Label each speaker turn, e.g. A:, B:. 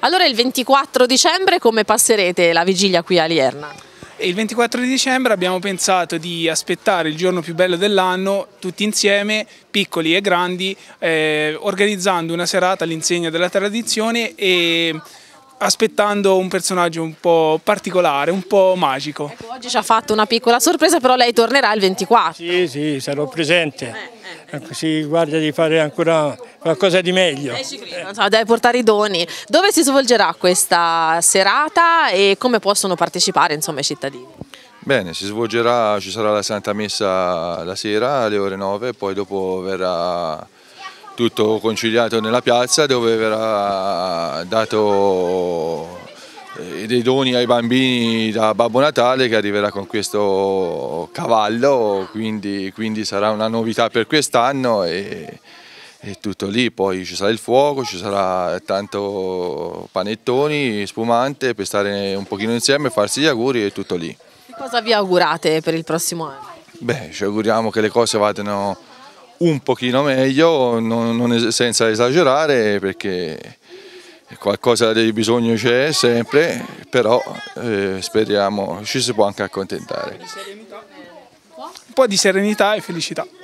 A: Allora il 24 dicembre come passerete la vigilia qui a Lierna?
B: Il 24 di dicembre abbiamo pensato di aspettare il giorno più bello dell'anno tutti insieme, piccoli e grandi, eh, organizzando una serata all'insegna della tradizione e aspettando un personaggio un po' particolare, un po' magico. Ecco,
A: oggi ci ha fatto una piccola sorpresa, però lei tornerà il 24.
B: Sì, sì, sarò presente. Ecco,
A: si guarda di fare ancora qualcosa di meglio. Eh, credo, deve portare i doni. Dove si svolgerà questa serata e come possono partecipare insomma, i cittadini?
C: Bene, si svolgerà, ci sarà la Santa Messa la sera alle ore 9, poi dopo verrà tutto conciliato nella piazza dove verrà dato eh, dei doni ai bambini da Babbo Natale che arriverà con questo cavallo, quindi, quindi sarà una novità per quest'anno e, e, tutto lì, poi ci sarà il fuoco, ci sarà tanto panettoni, spumante per stare un pochino insieme, farsi gli auguri e tutto lì.
A: Che cosa vi augurate per il prossimo anno?
C: Beh, ci auguriamo che le cose vadano un pochino meglio, non, non, senza esagerare perché qualcosa di bisogno c'è sempre, però eh, speriamo ci si può anche accontentare.
B: Un po' di serenità e felicità.